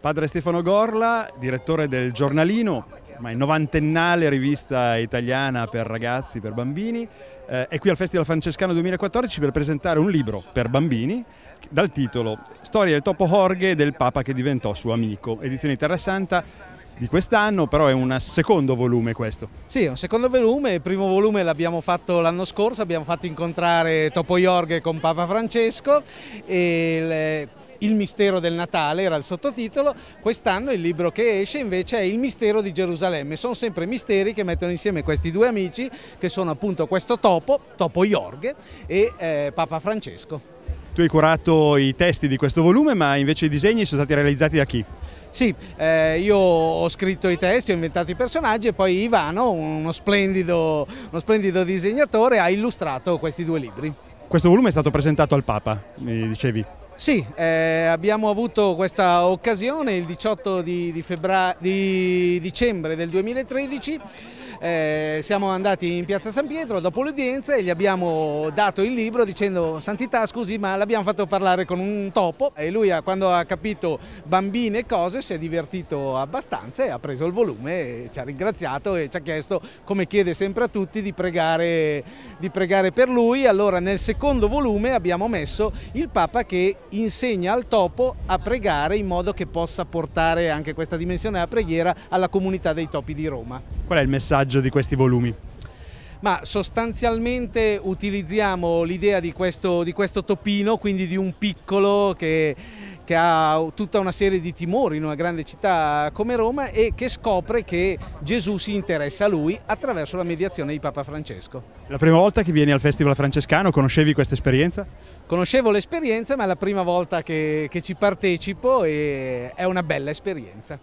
Padre Stefano Gorla, direttore del giornalino, ma è novantennale rivista italiana per ragazzi, per bambini, eh, è qui al Festival Francescano 2014 per presentare un libro per bambini dal titolo Storia del topo Jorge e del Papa che diventò suo amico, edizione Terra Santa di quest'anno, però è un secondo volume questo. Sì, un secondo volume, il primo volume l'abbiamo fatto l'anno scorso, abbiamo fatto incontrare Topo Jorge con Papa Francesco e le il mistero del Natale era il sottotitolo, quest'anno il libro che esce invece è Il mistero di Gerusalemme. Sono sempre misteri che mettono insieme questi due amici che sono appunto questo topo, Topo Iorghe e eh, Papa Francesco. Tu hai curato i testi di questo volume, ma invece i disegni sono stati realizzati da chi? Sì, eh, io ho scritto i testi, ho inventato i personaggi e poi Ivano, uno splendido, uno splendido disegnatore, ha illustrato questi due libri. Questo volume è stato presentato al Papa, mi dicevi? Sì, eh, abbiamo avuto questa occasione il 18 di, di, di dicembre del 2013. Eh, siamo andati in piazza San Pietro dopo l'udienza e gli abbiamo dato il libro dicendo Santità scusi ma l'abbiamo fatto parlare con un topo e lui quando ha capito bambine e cose si è divertito abbastanza e ha preso il volume e ci ha ringraziato e ci ha chiesto come chiede sempre a tutti di pregare di pregare per lui, allora nel secondo volume abbiamo messo il Papa che insegna al topo a pregare in modo che possa portare anche questa dimensione della preghiera alla comunità dei topi di Roma. Qual è il messaggio di questi volumi? ma sostanzialmente utilizziamo l'idea di questo, di questo topino, quindi di un piccolo che che ha tutta una serie di timori in una grande città come Roma e che scopre che Gesù si interessa a lui attraverso la mediazione di Papa Francesco. La prima volta che vieni al Festival Francescano, conoscevi questa esperienza? Conoscevo l'esperienza, ma è la prima volta che, che ci partecipo e è una bella esperienza.